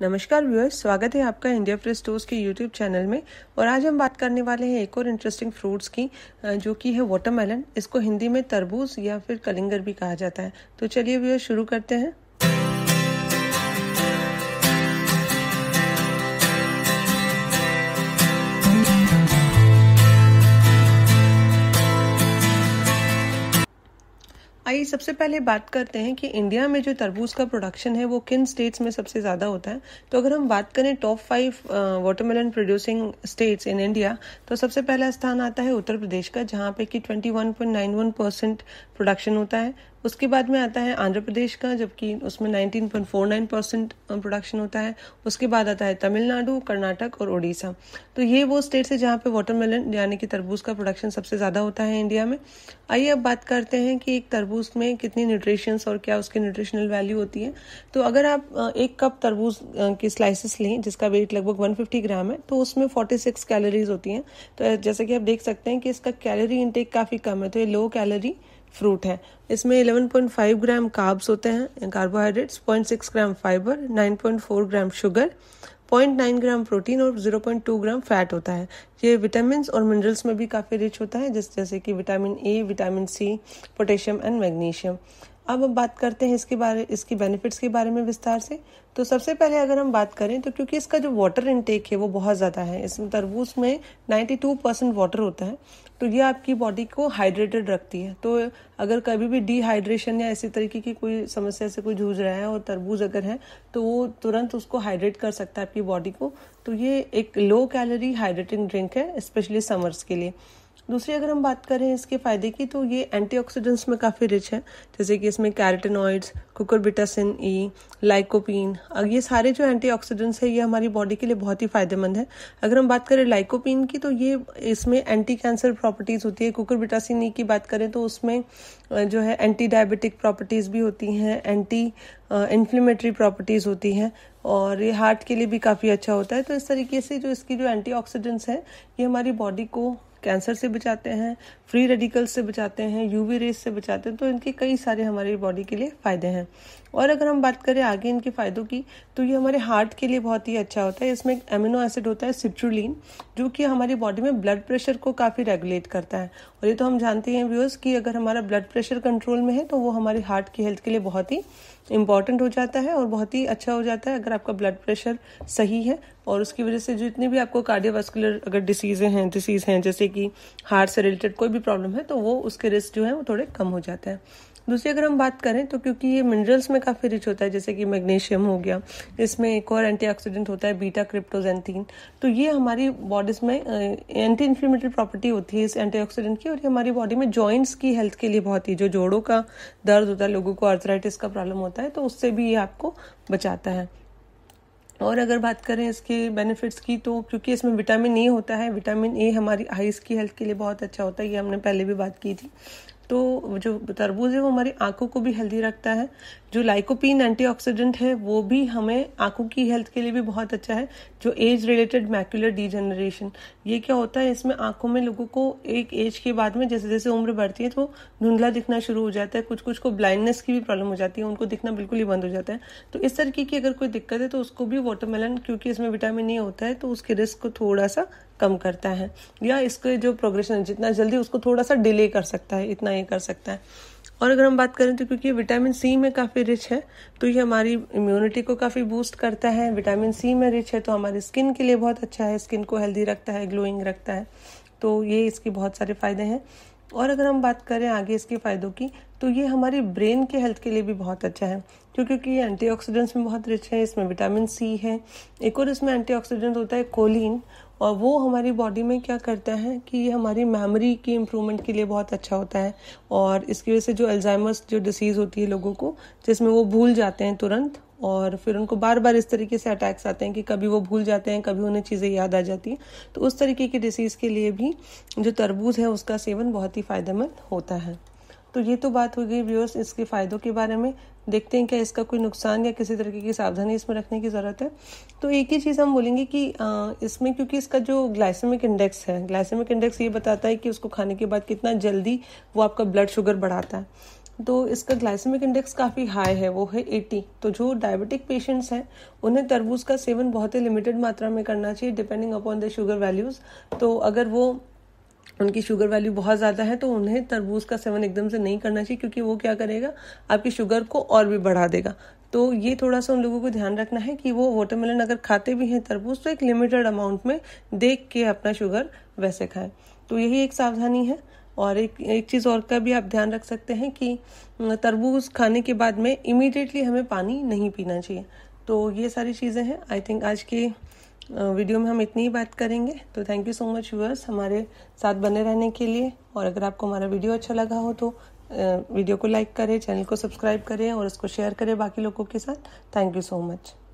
नमस्कार व्यूअर्स स्वागत है आपका इंडिया फ्रेश स्टोर्स के यूट्यूब चैनल में और आज हम बात करने वाले हैं एक और इंटरेस्टिंग फ्रूट्स की जो कि है वाटरमेलन इसको हिंदी में तरबूज या फिर कलिंगर भी कहा जाता है तो चलिए व्यूअर्स शुरू करते हैं आइए सबसे पहले बात करते हैं कि इंडिया में जो तरबूज का प्रोडक्शन है वो किन स्टेट्स में सबसे ज़्यादा होता है तो अगर हम बात करें top five watermelon producing states in India तो सबसे पहला स्थान आता है उत्तर प्रदेश का जहाँ पे कि 21.91 परसेंट प्रोडक्शन होता है उसके बाद में आता है आंध्र प्रदेश का जबकि उसमें 19.49 परसेंट प्रोडक्शन होता है उसके बाद आता है तमिलनाडु कर्नाटक और उड़ीसा तो ये वो स्टेट्स है जहाँ पे वाटरमेलन यानी कि तरबूज का प्रोडक्शन सबसे ज़्यादा होता है इंडिया में आइए अब बात करते हैं कि एक तरबूज उसमें कितनी न्यूट्रिशंस और क्या उसकी न्यूट्रिशनल वैल्यू होती है तो अगर आप एक कप तरबूज के स्लाइसिस लें जिसका वेट लगभग 150 ग्राम है तो उसमें 46 कैलोरीज होती हैं तो जैसे कि आप देख सकते हैं कि इसका कैलोरी इनटेक काफ़ी कम है तो ये लो कैलोरी फ्रूट है इसमें 11.5 ग्राम कार्ब्स होते हैं carbohydrates 0.6 gram fibre 9.4 gram sugar 0.9 gram protein और 0.2 ग्राम फैट होता है ये विटामिन और मिनरल्स में भी काफ़ी रिच होता है जिस जैसे कि vitamin A vitamin C potassium and magnesium अब हम बात करते हैं इसके बारे इसकी बेनिफिट्स के बारे में विस्तार से तो सबसे पहले अगर हम बात करें तो क्योंकि इसका जो वाटर इनटेक है वो बहुत ज़्यादा है इसमें तरबूज में 92 परसेंट वाटर होता है तो ये आपकी बॉडी को हाइड्रेटेड रखती है तो अगर कभी भी डिहाइड्रेशन या इसी तरीके की कोई समस्या से कोई जूझ रहा है और तरबूज अगर है तो वो तुरंत उसको हाइड्रेट कर सकता है आपकी बॉडी को तो ये एक लो कैलोरी हाइड्रेटिंग ड्रिंक है स्पेशली समर्स के लिए दूसरी अगर हम बात करें इसके फ़ायदे की तो ये एंटी में काफ़ी रिच है जैसे कि इसमें कैरेटेनॉइड्स कुकरबिटासिन ई लाइकोपिन ये सारे जो ऑक्सीडेंट्स है ये हमारी बॉडी के लिए बहुत ही फ़ायदेमंद है अगर हम बात करें लाइकोपिन की तो ये इसमें एंटी कैंसर प्रॉपर्टीज़ होती है कुकरबिटासिन ई की बात करें तो उसमें जो है एंटी डायबिटिक प्रॉपर्टीज़ भी होती हैं एंटी इन्फ्लेमेटरी प्रॉपर्टीज़ होती हैं और ये हार्ट के लिए भी काफ़ी अच्छा होता है तो इस तरीके से जो इसकी जो एंटी ऑक्सीडेंट्स हैं ये हमारी बॉडी को कैंसर से बचाते हैं फ्री रेडिकल्स से बचाते हैं यूवी रेस से बचाते हैं तो इनके कई सारे हमारी बॉडी के लिए फ़ायदे हैं और अगर हम बात करें आगे इनके फ़ायदों की तो ये हमारे हार्ट के लिए बहुत ही अच्छा होता है इसमें एक एमिनो एसिड होता है सिट्रुलिन जो कि हमारी बॉडी में ब्लड प्रेशर को काफ़ी रेगुलेट करता है और ये तो हम जानते हैं व्यूअर्स कि अगर हमारा ब्लड प्रेशर कंट्रोल में है तो वो हमारे हार्ट की हेल्थ के लिए बहुत ही इंपॉर्टेंट हो जाता है और बहुत ही अच्छा हो जाता है अगर आपका ब्लड प्रेशर सही है और उसकी वजह से जितनी भी आपको कार्डियोवास्कुलर अगर डिसीज़ें हैं डिसीज़ हैं जैसे कि हार्ट से रिलेटेड कोई भी प्रॉब्लम है तो वो उसके रिस्क जो है वो थोड़े कम हो जाते हैं दूसरी अगर हम बात करें तो क्योंकि ये मिनरल्स में काफ़ी रिच होता है जैसे कि मैग्नीशियम हो गया इसमें एक और एंटीऑक्सीडेंट होता है बीटा क्रिप्टोजेंथीन तो ये हमारी बॉडीज में एंटी इन्फ्लेमेटरी प्रॉपर्टी होती है इस एंटीऑक्सीडेंट की और ये हमारी बॉडी में जॉइंट्स की हेल्थ के लिए बहुत ही जो जोड़ों का दर्द होता है लोगों को अर्थराइटिस का प्रॉब्लम होता है तो उससे भी ये आपको बचाता है और अगर बात करें इसके बेनिफिट्स की तो क्योंकि इसमें विटामिन ए होता है विटामिन ए हमारी आईज की हेल्थ के लिए बहुत अच्छा होता है ये हमने पहले भी बात की थी तो जो तरबूज है वो हमारी आंखों को भी हेल्दी रखता है जो लाइकोपीन एंटीऑक्सीडेंट है वो भी हमें आंखों की हेल्थ के लिए भी बहुत अच्छा है जो एज रिलेटेड मैक्यूलर डिजेनरेशन ये क्या होता है इसमें आंखों में लोगों को एक एज के बाद में जैसे जैसे उम्र बढ़ती है तो धुंधला दिखना शुरू हो जाता है कुछ कुछ को ब्लाइंडनेस की भी प्रॉब्लम हो जाती है उनको दिखना बिल्कुल ही बंद हो जाता है तो इस तरीके की अगर कोई दिक्कत है तो उसको भी वाटरमेलन क्योंकि इसमें विटामिन ई e होता है तो उसके रिस्क को थोड़ा सा कम करता है या इसके जो प्रोग्रेशन जितना जल्दी उसको थोड़ा सा डिले कर सकता है इतना ये कर सकता है और अगर हम बात करें तो क्योंकि विटामिन सी में काफ़ी रिच है तो ये हमारी इम्यूनिटी को काफ़ी बूस्ट करता है विटामिन सी में रिच है तो हमारी स्किन के लिए बहुत अच्छा है स्किन को हेल्दी रखता है ग्लोइंग रखता है तो ये इसके बहुत सारे फ़ायदे हैं और अगर हम बात करें आगे इसके फ़ायदों की तो ये हमारे ब्रेन के हेल्थ के लिए भी बहुत अच्छा है क्योंकि क्योंकि ये एंटीऑक्सीडेंट्स में बहुत रिच है इसमें विटामिन सी है एक और इसमें एंटीऑक्सीडेंट होता है कोलिन और वो हमारी बॉडी में क्या करता है कि ये हमारी मेमोरी की इम्प्रूवमेंट के लिए बहुत अच्छा होता है और इसकी वजह से जो अल्ज़ाइमस जो डिसीज़ होती है लोगों को जिसमें वो भूल जाते हैं तुरंत और फिर उनको बार बार इस तरीके से अटैक्स आते हैं कि कभी वो भूल जाते हैं कभी उन्हें चीज़ें याद आ जाती हैं तो उस तरीके की डिसीज़ के लिए भी जो तरबूज है उसका सेवन बहुत ही फ़ायदेमंद होता है तो ये तो बात हो गई व्यूअर्स इसके फ़ायदों के बारे में देखते हैं क्या इसका कोई नुकसान या किसी तरीके की सावधानी इसमें रखने की ज़रूरत है तो एक ही चीज़ हम बोलेंगे कि इसमें क्योंकि इसका जो ग्लाइसेमिक इंडेक्स है ग्लाइसेमिक इंडेक्स ये बताता है कि उसको खाने के बाद कितना जल्दी वो आपका ब्लड शुगर बढ़ाता है तो इसका ग्लाइसेमिक इंडेक्स काफ़ी हाई है वो है 80 तो जो डायबिटिक पेशेंट्स हैं उन्हें तरबूज का सेवन बहुत ही लिमिटेड मात्रा में करना चाहिए depending upon the sugar values तो अगर वो उनकी शुगर वैल्यू बहुत ज़्यादा है तो उन्हें तरबूज का सेवन एकदम से नहीं करना चाहिए क्योंकि वो क्या करेगा आपकी शुगर को और भी बढ़ा देगा तो ये थोड़ा सा उन लोगों को ध्यान रखना है कि वो वाटरमेलन अगर खाते भी हैं तरबूज तो एक लिमिटेड अमाउंट में देख के अपना शुगर वैसे खाएं तो यही एक सावधानी है और एक एक चीज़ और का भी आप ध्यान रख सकते हैं कि तरबूज खाने के बाद में इमीडिएटली हमें पानी नहीं पीना चाहिए तो ये सारी चीज़ें हैं आई थिंक आज के वीडियो में हम इतनी ही बात करेंगे तो thank you so much viewers हमारे साथ बने रहने के लिए और अगर आपको हमारा वीडियो अच्छा लगा हो तो वीडियो को लाइक करें चैनल को सब्सक्राइब करें और उसको शेयर करें बाकी लोगों के साथ थैंक यू सो मच